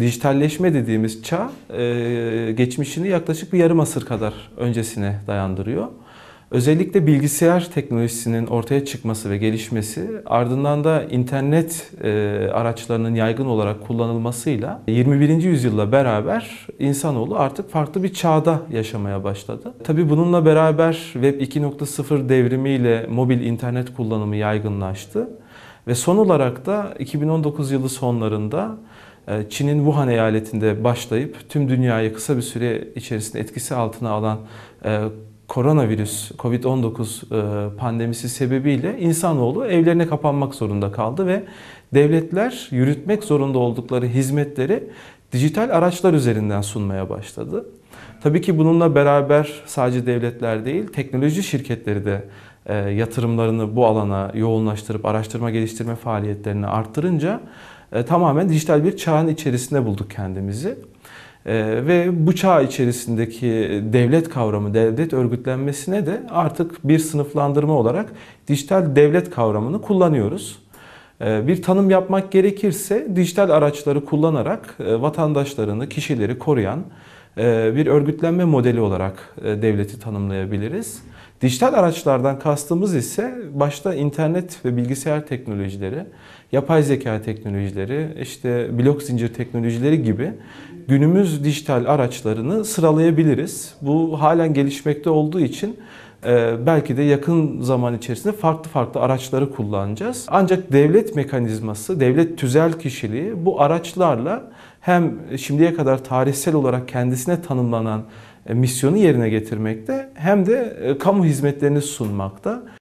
dijitalleşme dediğimiz çağ e, geçmişini yaklaşık bir yarım asır kadar öncesine dayandırıyor. Özellikle bilgisayar teknolojisinin ortaya çıkması ve gelişmesi ardından da internet e, araçlarının yaygın olarak kullanılmasıyla 21. yüzyılla beraber insanoğlu artık farklı bir çağda yaşamaya başladı. Tabi bununla beraber Web 2.0 devrimiyle mobil internet kullanımı yaygınlaştı. Ve son olarak da 2019 yılı sonlarında e, Çin'in Wuhan eyaletinde başlayıp tüm dünyayı kısa bir süre içerisinde etkisi altına alan e, koronavirüs, Covid-19 e, pandemisi sebebiyle insanoğlu evlerine kapanmak zorunda kaldı ve devletler yürütmek zorunda oldukları hizmetleri dijital araçlar üzerinden sunmaya başladı. Tabii ki bununla beraber sadece devletler değil, teknoloji şirketleri de yatırımlarını bu alana yoğunlaştırıp araştırma geliştirme faaliyetlerini arttırınca e, tamamen dijital bir çağın içerisinde bulduk kendimizi. E, ve bu çağ içerisindeki devlet kavramı, devlet örgütlenmesine de artık bir sınıflandırma olarak dijital devlet kavramını kullanıyoruz. Ee, bir tanım yapmak gerekirse dijital araçları kullanarak e, vatandaşlarını, kişileri koruyan e, bir örgütlenme modeli olarak e, devleti tanımlayabiliriz. Dijital araçlardan kastımız ise başta internet ve bilgisayar teknolojileri, yapay zeka teknolojileri, işte blok zincir teknolojileri gibi günümüz dijital araçlarını sıralayabiliriz. Bu halen gelişmekte olduğu için ee, belki de yakın zaman içerisinde farklı farklı araçları kullanacağız. Ancak devlet mekanizması, devlet tüzel kişiliği bu araçlarla hem şimdiye kadar tarihsel olarak kendisine tanımlanan e, misyonu yerine getirmekte hem de e, kamu hizmetlerini sunmakta.